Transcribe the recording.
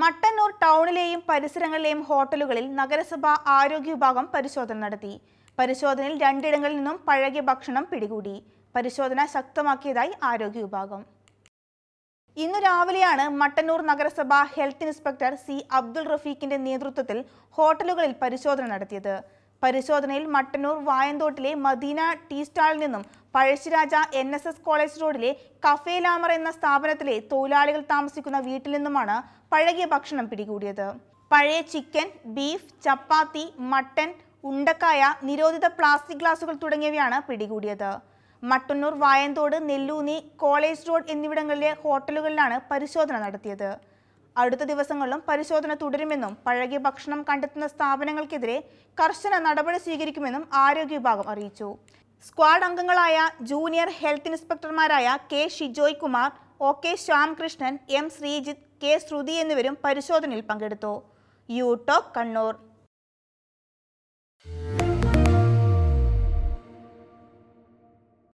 മട്ടന്നൂർ ടൗണിലെയും പരിസരങ്ങളിലെയും ഹോട്ടലുകളിൽ നഗരസഭാ ആരോഗ്യ വിഭാഗം പരിശോധന നടത്തി പരിശോധനയിൽ രണ്ടിടങ്ങളിൽ നിന്നും പഴകിയ ഭക്ഷണം പിടികൂടി പരിശോധന ശക്തമാക്കിയതായി ആരോഗ്യ വിഭാഗം ഇന്നു രാവിലെയാണ് മട്ടന്നൂർ നഗരസഭ ഹെൽത്ത് ഇൻസ്പെക്ടർ സി അബ്ദുൾ റഫീഖിന്റെ നേതൃത്വത്തിൽ ഹോട്ടലുകളിൽ പരിശോധന നടത്തിയത് പരിശോധനയിൽ മട്ടന്നൂർ വായന്തോട്ടിലെ മദീന ടീ സ്റ്റാളിൽ നിന്നും Pazhassiraja N S S college റോഡിലെ കഫേ ലാമർ എന്ന സ്ഥാപനത്തിലെ തൊഴിലാളികൾ താമസിക്കുന്ന വീട്ടിൽ നിന്നുമാണ് പഴകിയ ഭക്ഷണം പിടികൂടിയത് പഴയ ചിക്കൻ ബീഫ് ചപ്പാത്തി മട്ടൻ ഉണ്ടക്കായ നിരോധിത പ്ലാസ്റ്റിക് ഗ്ലാസുകൾ തുടങ്ങിയവയാണ് പിടികൂടിയത് മട്ടന്നൂർ വായന്തോട് നെല്ലൂനി കോളേജ് റോഡ് എന്നിവിടങ്ങളിലെ ഹോട്ടലുകളിലാണ് പരിശോധന നടത്തിയത് അടുത്ത ദിവസങ്ങളിലും പരിശോധന തുടരുമെന്നും പഴകിയ ഭക്ഷണം കണ്ടെത്തുന്ന സ്ഥാപനങ്ങൾക്കെതിരെ കർശന നടപടി സ്വീകരിക്കുമെന്നും ആരോഗ്യ വിഭാഗം അറിയിച്ചു സ്ക്വാഡ് അംഗങ്ങളായ ജൂനിയർ ഹെൽത്ത് ഇൻസ്പെക്ടർമാരായ K Shijoy Kumar O K Shyamkrishnan M Sreejith K Shruthi എന്നിവരും പരിശോധനയിൽ പങ്കെടുത്തു യു കണ്ണൂർ